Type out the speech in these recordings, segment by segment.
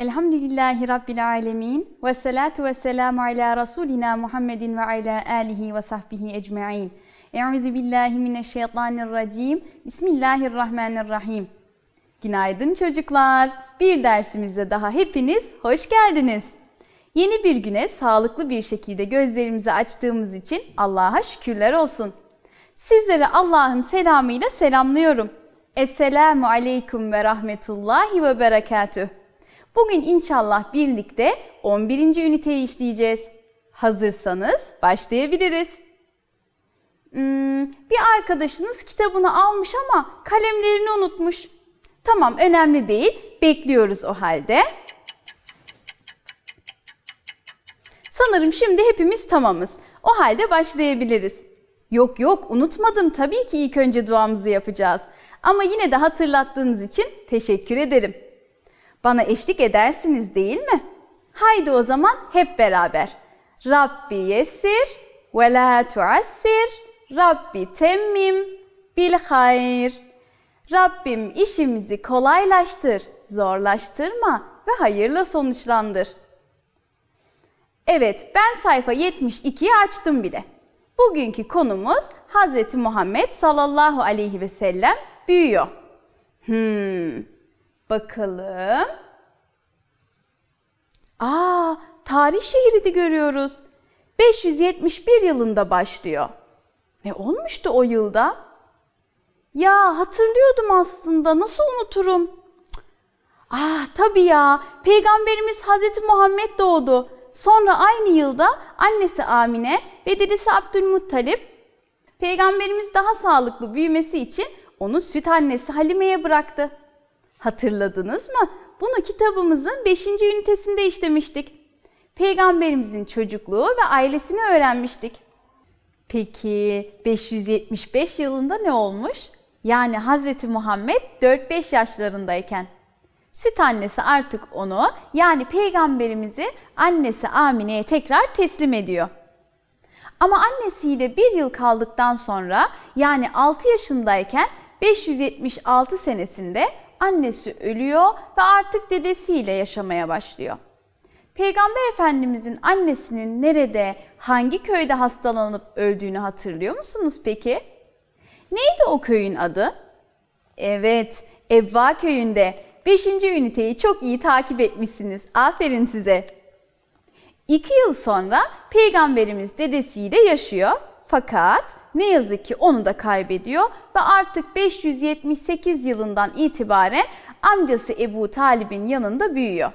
Elhamdülillahi Rabbil Alemin ve salatu ve selamu ala Rasulina Muhammedin ve ala alihi ve sahbihi ecma'in. Euzu billahi mineşşeytanirracim. Bismillahirrahmanirrahim. Günaydın çocuklar. Bir dersimize daha hepiniz hoş geldiniz. Yeni bir güne sağlıklı bir şekilde gözlerimizi açtığımız için Allah'a şükürler olsun. Sizlere Allah'ın selamıyla selamlıyorum. Esselamu aleyküm ve rahmetullahi ve berekatüh. Bugün inşallah birlikte 11. üniteyi işleyeceğiz. Hazırsanız başlayabiliriz. Hmm, bir arkadaşınız kitabını almış ama kalemlerini unutmuş. Tamam önemli değil. Bekliyoruz o halde. Sanırım şimdi hepimiz tamamız. O halde başlayabiliriz. Yok yok unutmadım tabii ki ilk önce duamızı yapacağız. Ama yine de hatırlattığınız için teşekkür ederim. Bana eşlik edersiniz değil mi? Haydi o zaman hep beraber. Rabbi yesir ve la tuassir. Rabbi temmim bil hayr. Rabbim işimizi kolaylaştır, zorlaştırma ve hayırla sonuçlandır. Evet, ben sayfa 72'yi açtım bile. Bugünkü konumuz Hz. Muhammed sallallahu aleyhi ve sellem büyüyor. Hmm, Bakalım. Aa, tarih şehidi görüyoruz. 571 yılında başlıyor. Ne olmuştu o yılda? Ya hatırlıyordum aslında. Nasıl unuturum? Ah tabii ya. Peygamberimiz Hazreti Muhammed doğdu. Sonra aynı yılda annesi Amine ve dedesi Abdülmuttalip peygamberimiz daha sağlıklı büyümesi için onu süt annesi Halime'ye bıraktı. Hatırladınız mı? Bunu kitabımızın 5. ünitesinde işlemiştik. Peygamberimizin çocukluğu ve ailesini öğrenmiştik. Peki 575 yılında ne olmuş? Yani Hz. Muhammed 4-5 yaşlarındayken. Süt annesi artık onu yani peygamberimizi annesi Amine'ye tekrar teslim ediyor. Ama annesiyle bir yıl kaldıktan sonra yani 6 yaşındayken 576 senesinde annesi ölüyor ve artık dedesiyle yaşamaya başlıyor. Peygamber Efendimizin annesinin nerede, hangi köyde hastalanıp öldüğünü hatırlıyor musunuz peki? Neydi o köyün adı? Evet, Evva köyünde 5. üniteyi çok iyi takip etmişsiniz. Aferin size. 2 yıl sonra peygamberimiz dedesiyle yaşıyor fakat ne yazık ki onu da kaybediyor ve artık 578 yılından itibaren amcası Ebu Talib'in yanında büyüyor.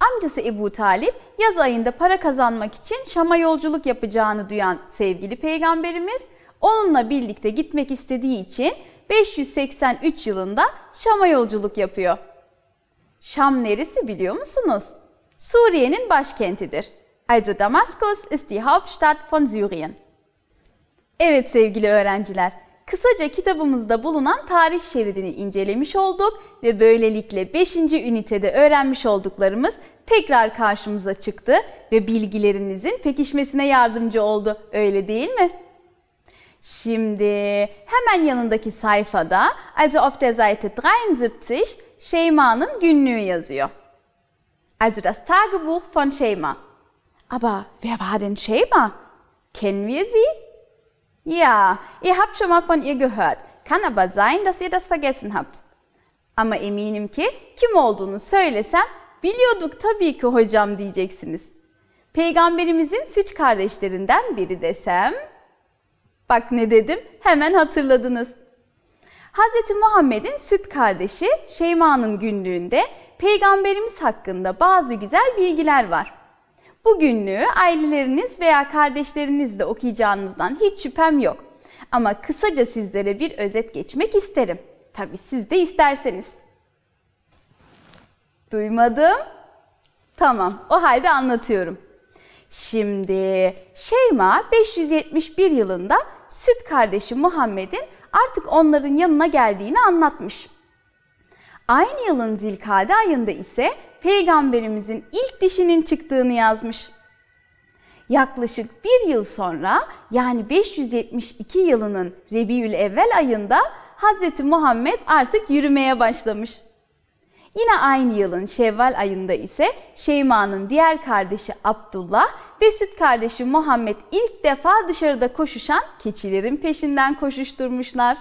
Amcası Ebu Talip yaz ayında para kazanmak için Şam'a yolculuk yapacağını duyan sevgili peygamberimiz onunla birlikte gitmek istediği için 583 yılında Şam'a yolculuk yapıyor. Şam neresi biliyor musunuz? Suriye'nin başkentidir. Also Damaskus ist die Hauptstadt von Syrien. Evet sevgili öğrenciler, kısaca kitabımızda bulunan tarih şeridini incelemiş olduk ve böylelikle 5. ünitede öğrenmiş olduklarımız tekrar karşımıza çıktı ve bilgilerinizin pekişmesine yardımcı oldu. Öyle değil mi? Şimdi hemen yanındaki sayfada also auf der Seite 73 Şeyma'nın günlüğü yazıyor. Also das Tagebuch von Şeyma. Aber wer war denn Şeyma? Kennen wir sie? Ja, ihr habt schon mal von ihr gehört. Kann aber sein, dass ihr das vergessen habt. Ama eminim ki kim olduğunu söylesem biliyorduk tabii ki hocam diyeceksiniz. Peygamberimizin süt kardeşlerinden biri desem bak ne dedim hemen hatırladınız. Hz. Muhammed'in süt kardeşi Şeyma'nın günlüğünde peygamberimiz hakkında bazı güzel bilgiler var. Bu günlüğü aileleriniz veya kardeşleriniz de okuyacağınızdan hiç şüphem yok. Ama kısaca sizlere bir özet geçmek isterim. Tabi siz de isterseniz. Duymadım. Tamam, o halde anlatıyorum. Şimdi Şeyma 571 yılında süt kardeşi Muhammed'in artık onların yanına geldiğini anlatmış. Aynı yılın zilkade ayında ise peygamberimizin ilk dişinin çıktığını yazmış. Yaklaşık bir yıl sonra yani 572 yılının Rebiül Evvel ayında Hz. Muhammed artık yürümeye başlamış. Yine aynı yılın Şevval ayında ise Şeyma'nın diğer kardeşi Abdullah ve süt kardeşi Muhammed ilk defa dışarıda koşuşan keçilerin peşinden koşuşturmuşlar.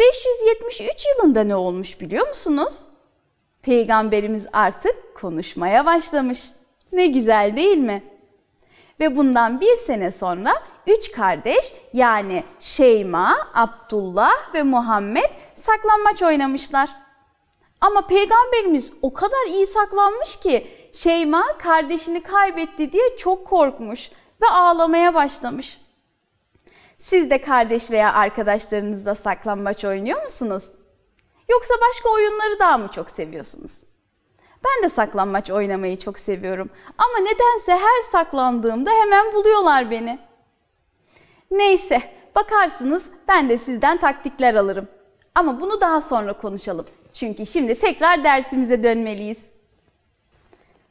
573 yılında ne olmuş biliyor musunuz? Peygamberimiz artık konuşmaya başlamış. Ne güzel değil mi? Ve bundan bir sene sonra üç kardeş yani Şeyma, Abdullah ve Muhammed saklanmaç oynamışlar. Ama peygamberimiz o kadar iyi saklanmış ki Şeyma kardeşini kaybetti diye çok korkmuş ve ağlamaya başlamış. Siz de kardeş veya arkadaşlarınızla saklanmaç oynuyor musunuz? Yoksa başka oyunları daha mı çok seviyorsunuz? Ben de saklanmaç oynamayı çok seviyorum. Ama nedense her saklandığımda hemen buluyorlar beni. Neyse, bakarsınız ben de sizden taktikler alırım. Ama bunu daha sonra konuşalım. Çünkü şimdi tekrar dersimize dönmeliyiz.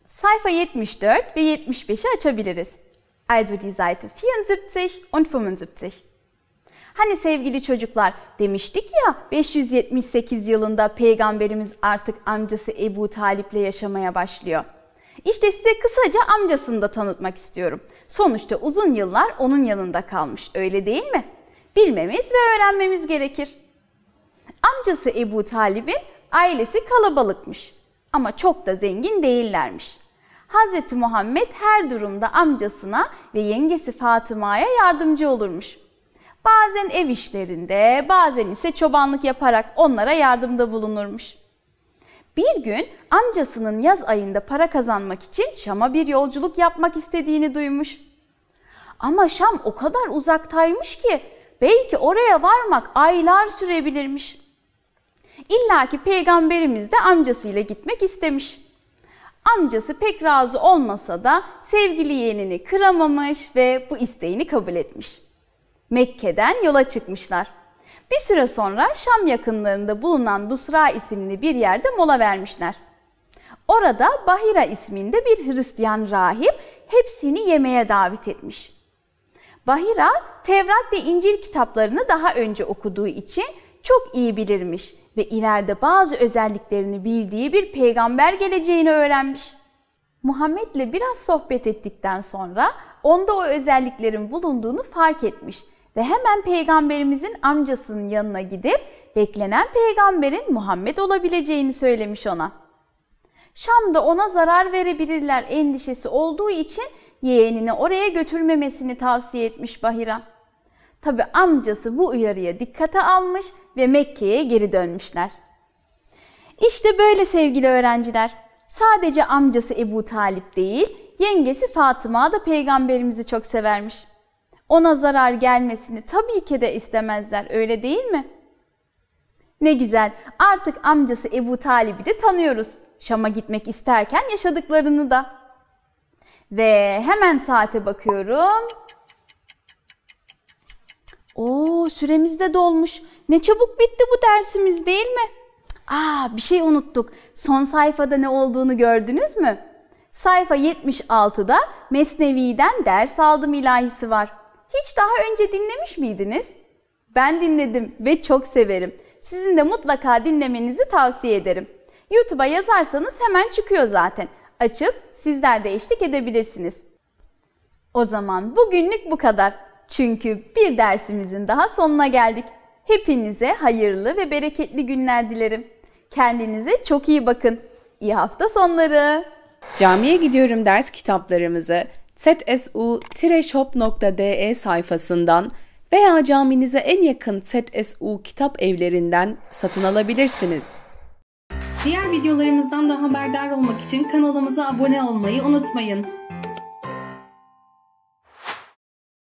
Sayfa 74 ve 75'i açabiliriz. Also die Seite 74 und 75. Hani sevgili çocuklar demiştik ya 578 yılında peygamberimiz artık amcası Ebu Talip'le yaşamaya başlıyor. İşte size kısaca amcasını da tanıtmak istiyorum. Sonuçta uzun yıllar onun yanında kalmış öyle değil mi? Bilmemiz ve öğrenmemiz gerekir. Amcası Ebu Talib'in ailesi kalabalıkmış ama çok da zengin değillermiş. Hz. Muhammed her durumda amcasına ve yengesi Fatıma'ya yardımcı olurmuş. Bazen ev işlerinde, bazen ise çobanlık yaparak onlara yardımda bulunurmuş. Bir gün amcasının yaz ayında para kazanmak için Şam'a bir yolculuk yapmak istediğini duymuş. Ama Şam o kadar uzaktaymış ki belki oraya varmak aylar sürebilirmiş. İlla ki peygamberimiz de amcasıyla gitmek istemiş. Amcası pek razı olmasa da sevgili yeğenini kıramamış ve bu isteğini kabul etmiş. Mekke'den yola çıkmışlar. Bir süre sonra Şam yakınlarında bulunan Busra isimli bir yerde mola vermişler. Orada Bahira isminde bir Hristiyan rahip hepsini yemeğe davet etmiş. Bahira Tevrat ve İncil kitaplarını daha önce okuduğu için çok iyi bilirmiş ve ileride bazı özelliklerini bildiği bir peygamber geleceğini öğrenmiş. Muhammed'le biraz sohbet ettikten sonra onda o özelliklerin bulunduğunu fark etmiş ve hemen peygamberimizin amcasının yanına gidip beklenen peygamberin Muhammed olabileceğini söylemiş ona. Şam'da ona zarar verebilirler endişesi olduğu için yeğenini oraya götürmemesini tavsiye etmiş Bahira. Tabi amcası bu uyarıya dikkate almış ve Mekke'ye geri dönmüşler. İşte böyle sevgili öğrenciler. Sadece amcası Ebu Talip değil, yengesi Fatıma da peygamberimizi çok severmiş ona zarar gelmesini tabii ki de istemezler öyle değil mi? Ne güzel artık amcası Ebu Talib'i de tanıyoruz. Şam'a gitmek isterken yaşadıklarını da. Ve hemen saate bakıyorum. Oo süremiz de dolmuş. Ne çabuk bitti bu dersimiz değil mi? Aa bir şey unuttuk. Son sayfada ne olduğunu gördünüz mü? Sayfa 76'da Mesnevi'den ders aldım ilahisi var hiç daha önce dinlemiş miydiniz? Ben dinledim ve çok severim. Sizin de mutlaka dinlemenizi tavsiye ederim. YouTube'a yazarsanız hemen çıkıyor zaten. Açıp sizler de eşlik edebilirsiniz. O zaman bugünlük bu kadar. Çünkü bir dersimizin daha sonuna geldik. Hepinize hayırlı ve bereketli günler dilerim. Kendinize çok iyi bakın. İyi hafta sonları. Camiye gidiyorum ders kitaplarımızı tsu-shop.de sayfasından veya caminize en yakın TEDSU kitap evlerinden satın alabilirsiniz. Diğer videolarımızdan da haberdar olmak için kanalımıza abone olmayı unutmayın.